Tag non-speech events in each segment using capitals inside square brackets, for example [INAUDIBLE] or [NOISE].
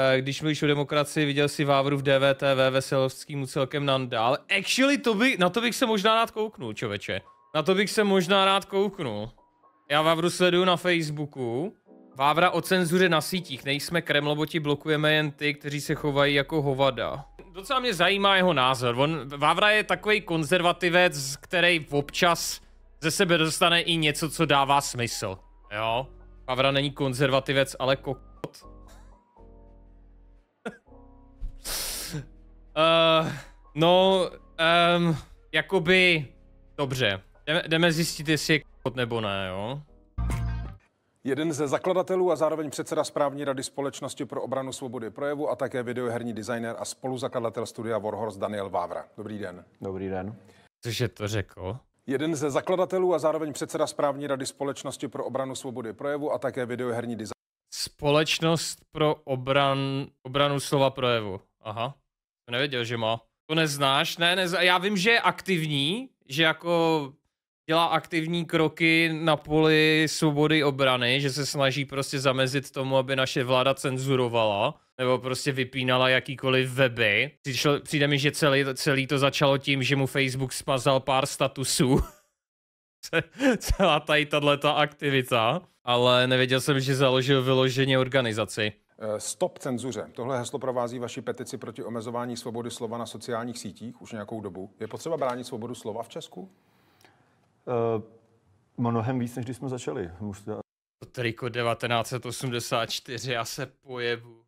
Eh, když mluvíš o demokracii, viděl si Vávru v DVTV, Veselovský mu celkem nandál. Actually, to by, na to bych se možná rád kouknul, čověče. Na to bych se možná rád kouknul. Já Vávru sleduju na Facebooku. Vávra o cenzuře na sítích. Nejsme Kremloboti, blokujeme jen ty, kteří se chovají jako hovada. Docela mě zajímá jeho názor. On, Vávra je takový konzervativec, který občas ze sebe dostane i něco, co dává smysl. Jo? Vávra není konzervativec, ale kokot. Uh, no, um, jakoby... Dobře, jdeme, jdeme zjistit, jestli je kot nebo ne, jo? Jeden ze zakladatelů a zároveň předseda správní rady Společnosti pro obranu svobody projevu a také videoherní designer a spoluzakladatel studia Warhorse Daniel Vávra. Dobrý den. Dobrý den. Cože to řekl? Jeden ze zakladatelů a zároveň předseda správní rady Společnosti pro obranu svobody projevu a také videoherní designer. Společnost pro obran, obranu slova projevu. Aha. To nevěděl, že má. To neznáš? Ne, nez. já vím, že je aktivní, že jako dělá aktivní kroky na poli svobody obrany, že se snaží prostě zamezit tomu, aby naše vláda cenzurovala nebo prostě vypínala jakýkoliv weby. Přišlo, přijde mi, že celý, celý to začalo tím, že mu Facebook smazal pár statusů. [LAUGHS] Celá tady tato aktivita. Ale nevěděl jsem, že založil vyloženě organizaci. Eh, stop cenzuře. Tohle heslo provází vaši petici proti omezování svobody slova na sociálních sítích už nějakou dobu. Je potřeba bránit svobodu slova v Česku? Uh, mnohem víc, než když jsme začali. Můžete... Triko 1984, já se pojevu.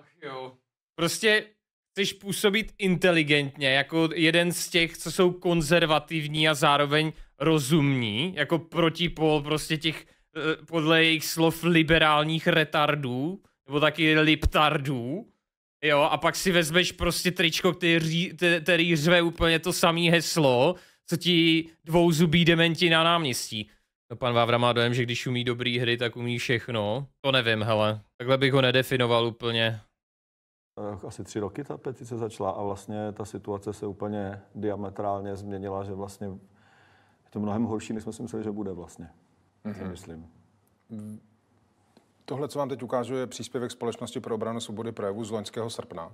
Ach jo. Prostě chceš působit inteligentně, jako jeden z těch, co jsou konzervativní a zároveň rozumní, jako protipol prostě těch Eh, podle jejich slov liberálních retardů, nebo taky liptardů, jo, a pak si vezmeš prostě tričko, který, který řve úplně to samé heslo, co ti dvouzubí dementi na náměstí. No, pan Vávra má dojem, že když umí dobrý hry, tak umí všechno. To nevím, hele. Takhle bych ho nedefinoval úplně. Eh, asi tři roky ta petice začala a vlastně ta situace se úplně diametrálně změnila, že vlastně je to mnohem horší, než jsme si mysleli, že bude vlastně mm-hmm. myslím. Tohle, co vám teď ukážu, je příspěvek Společnosti pro obranu svobody projevu z loňského srpna.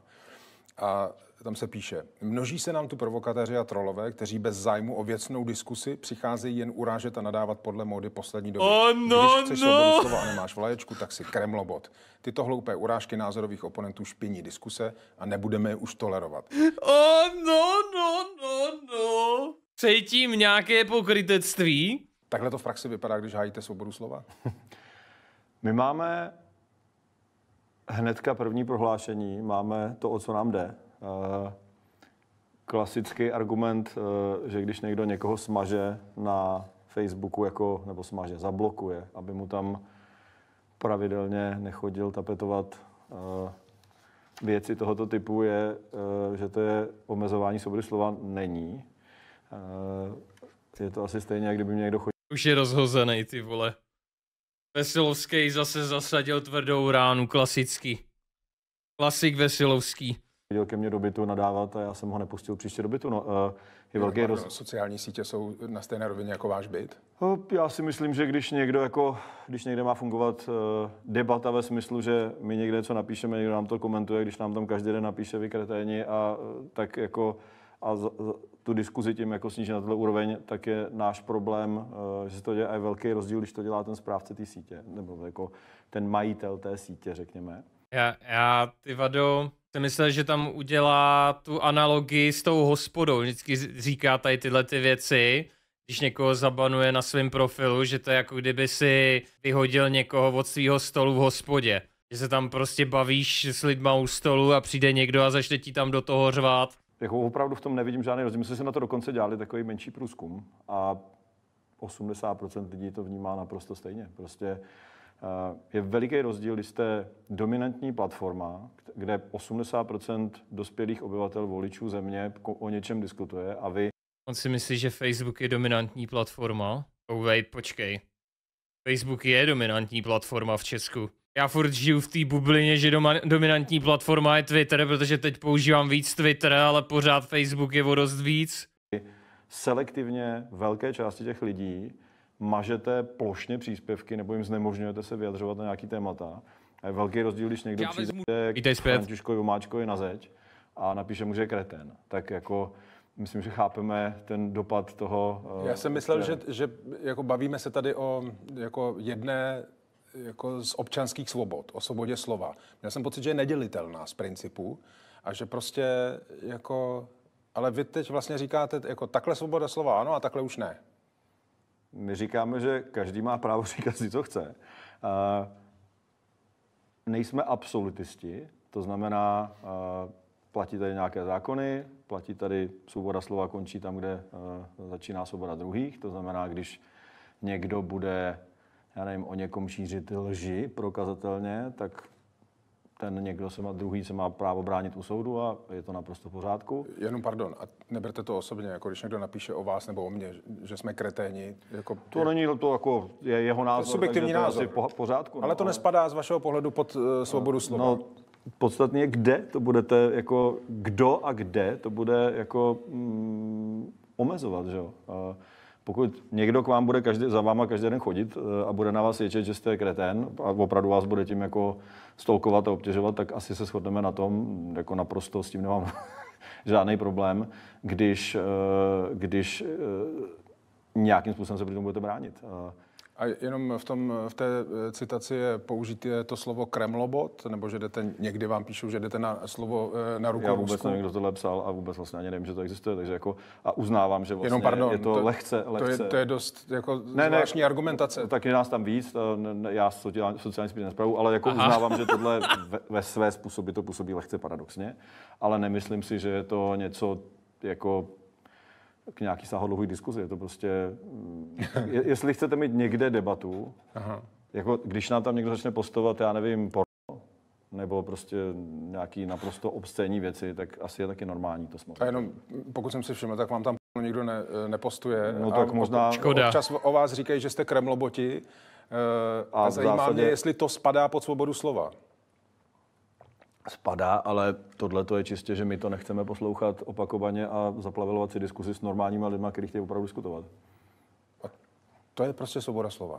A tam se píše, množí se nám tu provokatéři a trolové, kteří bez zájmu o věcnou diskusi přicházejí jen urážet a nadávat podle módy poslední doby. Oh, no, Když chceš no. slova a nemáš vlaječku, tak si kremlobot. Tyto hloupé urážky názorových oponentů špiní diskuse a nebudeme je už tolerovat. Oh, no, no, no, no. Cítím nějaké pokrytectví, Takhle to v praxi vypadá, když hájíte svobodu slova? [LAUGHS] My máme hnedka první prohlášení, máme to, o co nám jde. Eh, klasický argument, eh, že když někdo někoho smaže na Facebooku, jako, nebo smaže, zablokuje, aby mu tam pravidelně nechodil tapetovat eh, věci tohoto typu, je, že to je omezování svobody slova, není. Je to asi stejně, jak kdyby mě někdo chodil už je rozhozený ty vole. Veselovský zase zasadil tvrdou ránu, klasický. Klasik Veselovský. Viděl ke mně do bytu nadávat a já jsem ho nepustil příště do bytu. No, uh, je velký roz... Sociální sítě jsou na stejné rovině jako váš byt? No, já si myslím, že když někdo jako, když někde má fungovat uh, debata ve smyslu, že my někde co napíšeme, někdo nám to komentuje, když nám tam každý den napíše vykreténi a uh, tak jako a z, z, tu diskuzi tím jako snížit na tohle úroveň, tak je náš problém, eh, že se to dělá i je velký rozdíl, když to dělá ten správce té sítě, nebo jako ten majitel té sítě, řekněme. Já, já ty vado, jsem myslel, že tam udělá tu analogii s tou hospodou. Vždycky říká tady tyhle ty věci, když někoho zabanuje na svém profilu, že to je jako kdyby si vyhodil někoho od svého stolu v hospodě. Že se tam prostě bavíš s lidma u stolu a přijde někdo a začne ti tam do toho řvát jako opravdu v tom nevidím žádný rozdíl. My jsme si na to dokonce dělali takový menší průzkum a 80% lidí to vnímá naprosto stejně. Prostě eh, je veliký rozdíl, když jste dominantní platforma, kde 80% dospělých obyvatel voličů země o něčem diskutuje a vy... On si myslí, že Facebook je dominantní platforma? Oh wait, počkej. Facebook je dominantní platforma v Česku já furt žiju v té bublině, že doma, dominantní platforma je Twitter, protože teď používám víc Twitter, ale pořád Facebook je o dost víc. Selektivně velké části těch lidí mažete plošně příspěvky nebo jim znemožňujete se vyjadřovat na nějaký témata. A je velký rozdíl, když někdo já přijde vezmu... k Františkovi Omáčkovi na zeď a napíše mu, že je kreten. Tak jako myslím, že chápeme ten dopad toho. Já jsem eh, myslel, že, že jako bavíme se tady o jako jedné jako z občanských svobod, o svobodě slova. Měl jsem pocit, že je nedělitelná z principu a že prostě jako... Ale vy teď vlastně říkáte, jako takhle svoboda slova ano a takhle už ne. My říkáme, že každý má právo [LAUGHS] říkat si, co chce. Uh, nejsme absolutisti, to znamená, uh, platí tady nějaké zákony, platí tady svoboda slova končí tam, kde uh, začíná svoboda druhých. To znamená, když někdo bude já nevím, o někom šířit lži prokazatelně, tak ten někdo se má, druhý se má právo bránit u soudu a je to naprosto v pořádku. Jenom pardon, a neberte to osobně, jako když někdo napíše o vás nebo o mně, že jsme kreténi. Jako, to není to jako je jeho názor. To subjektivní subjektivní názor. Je po, pořádku, no, ale no, to ale... nespadá z vašeho pohledu pod uh, svobodu no, slova. No, podstatně kde to budete, jako kdo a kde to bude jako mm, omezovat, že jo. Uh, pokud někdo k vám bude každý, za váma každý den chodit eh, a bude na vás ječet, že jste kretén a opravdu vás bude tím jako stolkovat a obtěžovat, tak asi se shodneme na tom, jako naprosto s tím nemám [LAUGHS] žádný problém, když, eh, když eh, nějakým způsobem se proti tomu budete bránit. A jenom v, tom, v té eh, citaci je použité to slovo kremlobot, nebo že jdete, někdy vám píšou, že jdete na slovo eh, na ruku Já vůbec Rusku. nevím, kdo tohle psal a vůbec vlastně ani nevím, že to existuje, takže jako a uznávám, že vlastně jenom, pardon, je to, to lehce, lehce. To je, to je dost jako ne, zvláštní ne, argumentace. Tak je nás tam víc, eh, já sociální spíš nespravu, ale jako Aha. uznávám, že tohle [LAUGHS] ve, ve své způsoby to působí lehce paradoxně, ale nemyslím si, že je to něco jako k nějaký sáhodlouhý diskuzi. Je to prostě, mm, je, jestli chcete mít někde debatu, Aha. jako když nám tam někdo začne postovat, já nevím, porno, nebo prostě nějaký naprosto obscénní věci, tak asi je taky normální to smlouvat. A jenom, pokud jsem si všiml, tak vám tam nikdo ne, eh, nepostuje. No tak a možná... Škoda. Občas o vás říkají, že jste kremloboti. Eh, a, a zajímá zásadě... mě, jestli to spadá pod svobodu slova spadá, ale tohle to je čistě, že my to nechceme poslouchat opakovaně a zaplavilovat si diskusi s normálními lidmi, kteří chtějí opravdu diskutovat. A to je prostě svoboda slova.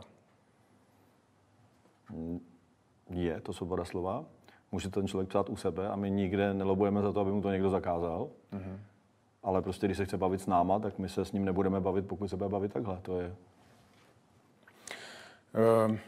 Mm, je to svoboda slova. Může ten člověk psát u sebe a my nikde nelobujeme za to, aby mu to někdo zakázal. Mm-hmm. Ale prostě, když se chce bavit s náma, tak my se s ním nebudeme bavit, pokud se bude bavit takhle. To je. Um,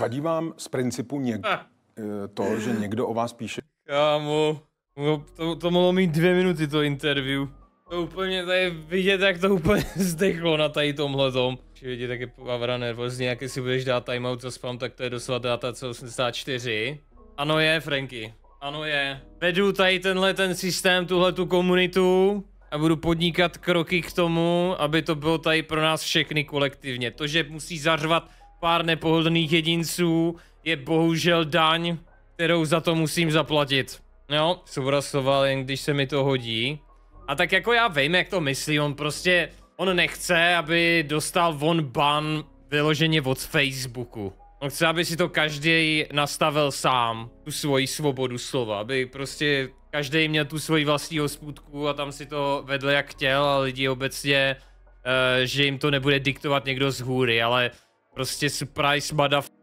vadí vám z principu někdo? Eh. Eh, to, že někdo o vás píše? Kámo, no, to, to mohlo mít dvě minuty to interview. To úplně tady vidět, jak to úplně [LAUGHS] zdechlo na tady tomhletom. Vidět, jak je Pavra nervózní, jak si budeš dát timeout za spam, tak to je doslova data 84. Ano je, Franky. Ano je. Vedu tady tenhle ten systém, tuhle tu komunitu a budu podnikat kroky k tomu, aby to bylo tady pro nás všechny kolektivně. To, že musí zařvat pár nepohodlných jedinců, je bohužel daň, kterou za to musím zaplatit. Jo, souvrasoval jen když se mi to hodí. A tak jako já vím, jak to myslí, on prostě, on nechce, aby dostal von ban vyloženě od Facebooku. On chce, aby si to každý nastavil sám, tu svoji svobodu slova, aby prostě každý měl tu svoji vlastní hospůdku a tam si to vedl jak chtěl a lidi obecně, uh, že jim to nebude diktovat někdo z hůry, ale prostě surprise motherfucker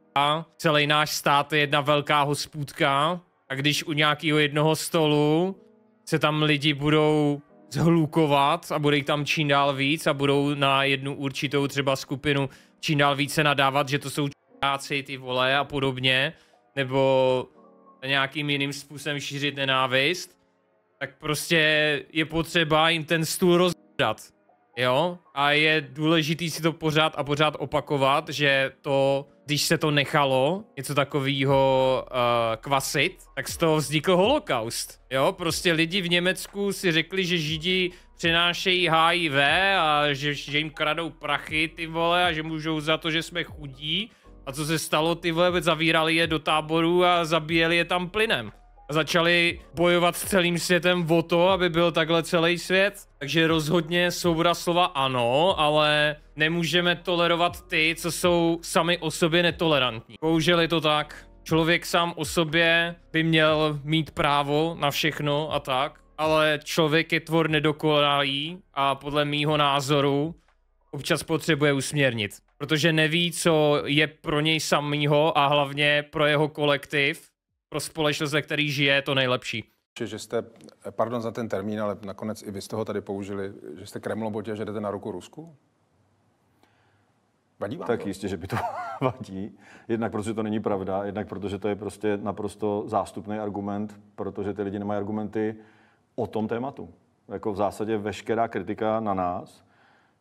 celý náš stát je jedna velká hospůdka a když u nějakého jednoho stolu se tam lidi budou zhlukovat a bude jich tam čím dál víc a budou na jednu určitou třeba skupinu čím dál více nadávat, že to jsou čáci ty vole a podobně, nebo nějakým jiným způsobem šířit nenávist, tak prostě je potřeba jim ten stůl rozdat jo? A je důležitý si to pořád a pořád opakovat, že to, když se to nechalo, něco takového uh, eh, kvasit, tak z toho vznikl holokaust, jo? Prostě lidi v Německu si řekli, že Židi přinášejí HIV a že, že jim kradou prachy, ty vole, a že můžou za to, že jsme chudí. A co se stalo, ty vole, zavírali je do táboru a zabíjeli je tam plynem začali bojovat s celým světem o to, aby byl takhle celý svět. Takže rozhodně svoboda slova ano, ale nemůžeme tolerovat ty, co jsou sami o sobě netolerantní. Bohužel je to tak. Člověk sám o sobě by měl mít právo na všechno a tak, ale člověk je tvor nedokonalý a podle mýho názoru občas potřebuje usměrnit, protože neví, co je pro něj samýho a hlavně pro jeho kolektiv pro společnost, ve který žije, to nejlepší. Že jste, eh, pardon za ten termín, ale nakonec i vy jste ho tady použili, že jste kremlobotě, že jdete na ruku Rusku? Vadí vám tak to? jistě, že by to [LAUGHS] vadí. Jednak protože to není pravda, jednak protože to je prostě naprosto zástupný argument, protože ty lidi nemají argumenty o tom tématu. Jako v zásadě veškerá kritika na nás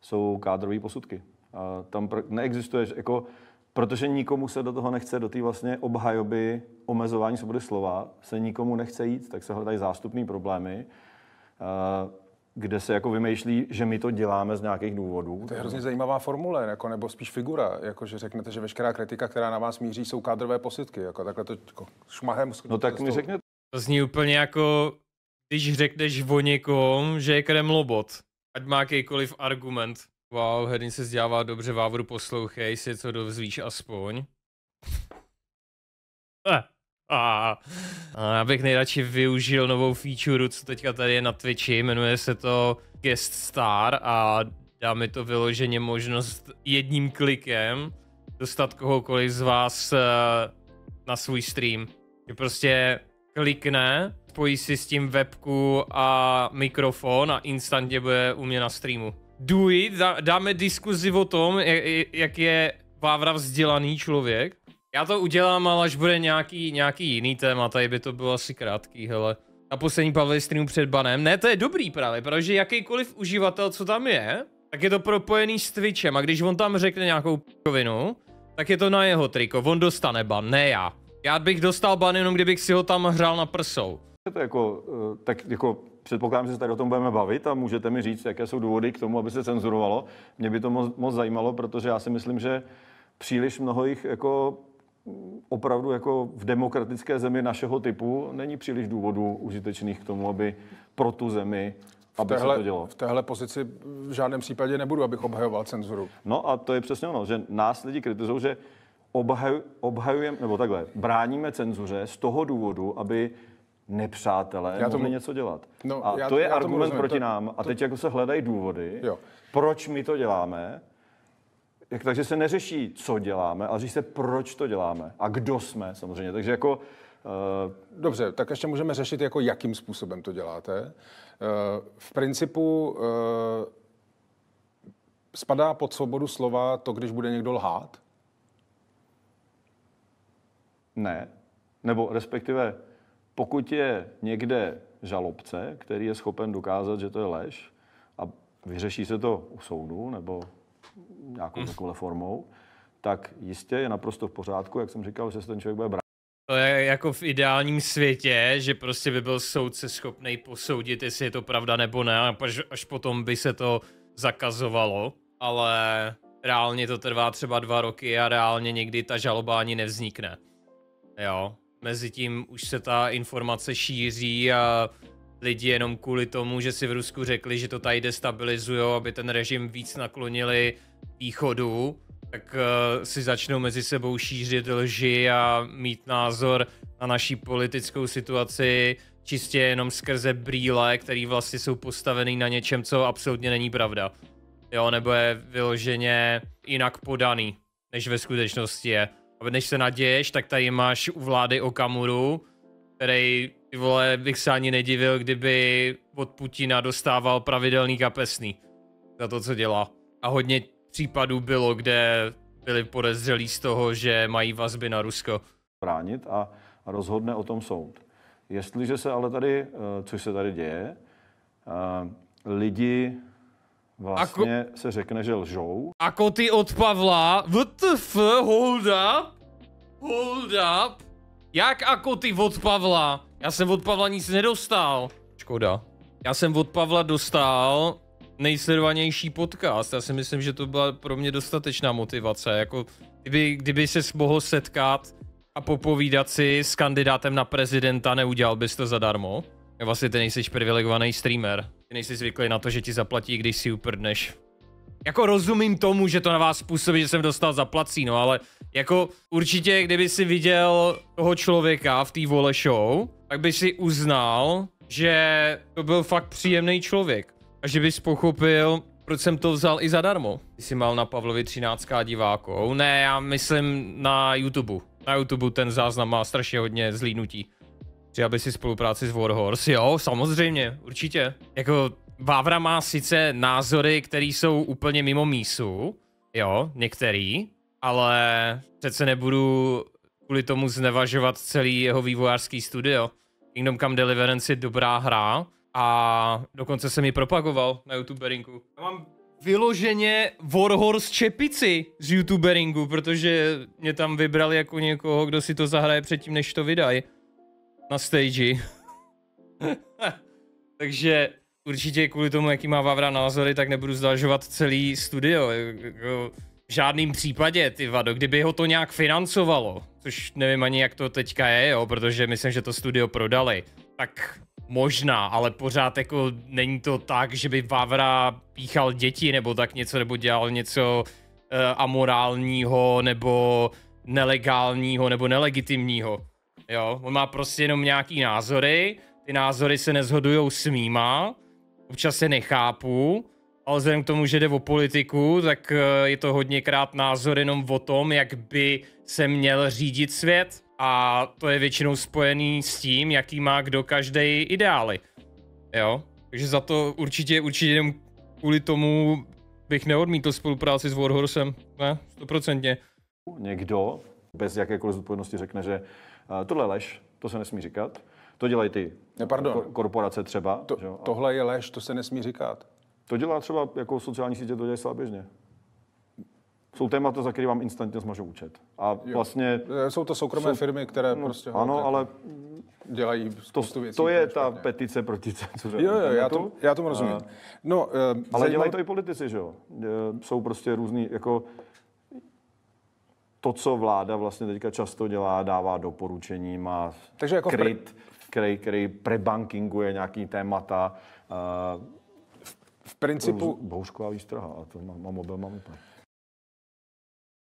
jsou kádrové posudky. A tam neexistuje, jako Protože nikomu se do toho nechce, do té vlastně obhajoby omezování svobody slova, se nikomu nechce jít, tak se hledají zástupné problémy, eh, kde se jako vymýšlí, že my to děláme z nějakých důvodů. To je hrozně zajímavá formule, jako, nebo spíš figura, jako, že řeknete, že veškerá kritika, která na vás míří, jsou kádrové posudky. Jako, takhle to jako, šmahem. No tak mi řekněte. To zní úplně jako, když řekneš o někom, že je kremlobot, ať má jakýkoliv argument. Wow, herní se zdává dobře, Vávru poslouchej, si co dozvíš aspoň. Eh, a, a já bych nejradši využil novou feature, co teďka tady je na Twitchi, jmenuje se to Guest Star a dá mi to vyloženě možnost jedním klikem dostat kohokoliv z vás eh, na svůj stream. Je prostě klikne, spojí si s tím webku a mikrofon a instantně bude u mě na streamu. Dui, dáme diskuzi o tom, jak je Vávra vzdělaný člověk. Já to udělám, ale až bude nějaký, nějaký jiný téma, tady by to bylo asi krátký, hele. Na poslední Pavel streamu před banem. Ne, to je dobrý právě, protože jakýkoliv uživatel, co tam je, tak je to propojený s Twitchem a když on tam řekne nějakou p***ovinu, tak je to na jeho triko, on dostane ban, ne já. Já bych dostal ban jenom kdybych si ho tam hrál na prsou. Je to jako, eh, tak jako předpokládám, že se tady o tom budeme bavit a můžete mi říct, jaké jsou důvody k tomu, aby se cenzurovalo. Mě by to moc, moc zajímalo, protože já si myslím, že příliš mnoho jich jako opravdu jako v demokratické zemi našeho typu není příliš důvodů užitečných k tomu, aby pro tu zemi v téhle, to dělo. V téhle pozici v žádném případě nebudu, abych obhajoval cenzuru. No a to je přesně ono, že nás lidi kritizují, že obhaj, obhajujeme, nebo takhle, bráníme cenzuře z toho důvodu, aby nepřátelé já to mohli něco dělat. No, a já, to je já argument proti to, nám. A teď jako se hledají důvody, jo. proč my to děláme. Jak, takže se neřeší, co děláme, ale řeší se, proč to děláme. A kdo jsme samozřejmě. Takže jako... Uh... Dobře, tak ještě můžeme řešit, jako jakým způsobem to děláte. Uh, v principu uh, spadá pod svobodu slova to, když bude někdo lhát? Ne. Nebo respektive pokud je někde žalobce, který je schopen dokázat, že to je lež a vyřeší se to u soudu nebo nějakou hmm. takovou formou, tak jistě je naprosto v pořádku, jak jsem říkal, že se ten člověk bude brát. To je jako v ideálním světě, že prostě by byl soudce schopný posoudit, jestli je to pravda nebo ne, až, až potom by se to zakazovalo, ale reálně to trvá třeba dva roky a reálně někdy ta žaloba ani nevznikne. Jo, Mezitím už se ta informace šíří a lidi jenom kvůli tomu, že si v Rusku řekli, že to tady destabilizují, aby ten režim víc naklonili východu, tak uh, si začnou mezi sebou šířit lži a mít názor na naší politickou situaci čistě jenom skrze brýle, který vlastně jsou postavený na něčem, co absolutně není pravda. Jo, nebo je vyloženě jinak podaný, než ve skutečnosti je. A než se naděješ, tak tady máš u vlády Okamuru, který, ty vole, bych se ani nedivil, kdyby od Putina dostával pravidelný kapesný za to, co dělá. A hodně případů bylo, kde byli podezřelí z toho, že mají vazby na Rusko. Bránit a rozhodne o tom soud. Jestliže se ale tady, eh, což se tady děje, eh, lidi jako- vlastně Ako... se řekne, že lžou. Ako ty od Pavla, WTF, hold up, hold up, jak ako ty od Pavla? Já jsem od Pavla nic nedostal. Škoda. Já jsem od Pavla dostal nejsledovanější podcast. Já si myslím, že to byla pro mě dostatečná motivace. Jako, kdyby, kdyby se mohl setkat a popovídat si s kandidátem na prezidenta, neudělal bys to zadarmo? Vlastně ty nejsi privilegovaný streamer. Ty nejsi zvyklý na to, že ti zaplatí, když si uprdneš. Jako rozumím tomu, že to na vás působí, že jsem dostal zaplací, no ale jako určitě, kdyby si viděl toho člověka v té vole show, tak by si uznal, že to byl fakt příjemný člověk. A že bys pochopil, proč jsem to vzal i zadarmo. Ty jsi mal na Pavlovi 13 divákou. Ne, já myslím na YouTube. Na YouTube ten záznam má strašně hodně zlínutí. Přijal by si spolupráci s Warhorse, jo, samozřejmě, určitě. Jako, Vávra má sice názory, které jsou úplně mimo mísu, jo, některý, ale přece nebudu kvůli tomu znevažovat celý jeho vývojářský studio. Kingdom Come Deliverance je dobrá hra a dokonce jsem ji propagoval na youtuberingu. Já mám vyloženě Warhorse čepici z youtuberingu, protože mě tam vybrali jako někoho, kdo si to zahraje předtím, než to vydají na stage. [LAUGHS] Takže určitě kvůli tomu, jaký má Vavra názory, tak nebudu zdažovat celý studio. Jako v žádném případě, ty vado, kdyby ho to nějak financovalo, což nevím ani jak to teďka je, jo, protože myslím, že to studio prodali, tak možná, ale pořád jako není to tak, že by Vavra píchal děti nebo tak něco, nebo dělal něco uh, amorálního, nebo nelegálního, nebo nelegitimního jo. On má prostě jenom nějaký názory, ty názory se nezhodují s mýma, občas se nechápu, ale vzhledem k tomu, že jde o politiku, tak eh, je to hodněkrát názor jenom o tom, jak by se měl řídit svět a to je většinou spojený s tím, jaký má kdo každý ideály. Jo? Takže za to určitě, určitě jenom kvůli tomu bych neodmítl spolupráci s Warhorsem. Ne? Stoprocentně. Někdo bez jakékoliv zodpovědnosti řekne, že Eh, tohle je lež, to se nesmí říkat. To dělají ty ne, pardon. korporace třeba. To, že? Tohle je lež, to se nesmí říkat. To dělá třeba jako sociální sítě, to dělají zcela běžně. Jsou témata, za které vám instantně smažou účet. A jo. vlastně... Eh, jsou to soukromé jsou, firmy, které no, prostě... Ano, jako ale... Dělají to, věcí. To je ta špatně. petice proti cenzuře. Jo, jo, já, to, já tomu rozumím. A, no, uh, ale zajímav... dělají to i politici, že jo? Jsou prostě různý, jako to, co vláda vlastně teďka často dělá, dává doporučení, má Takže jako kryt, který, který prebankinguje nějaký témata. Uh, eh, v, v principu... Bouřková výstraha, a to mám, mám mobil, mám úplně.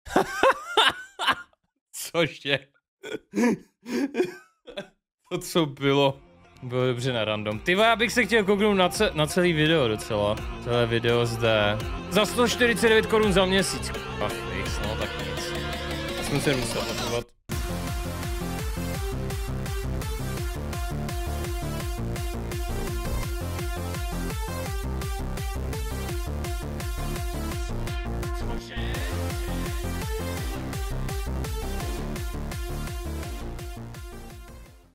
[LAUGHS] Cože? [LAUGHS] to, co bylo, bylo dobře na random. Ty já bych se chtěl kouknout na, ce- na celý video docela. Celé video zde. Za 149 korun za měsíc. Ach, no tak. Консервы все. Вот.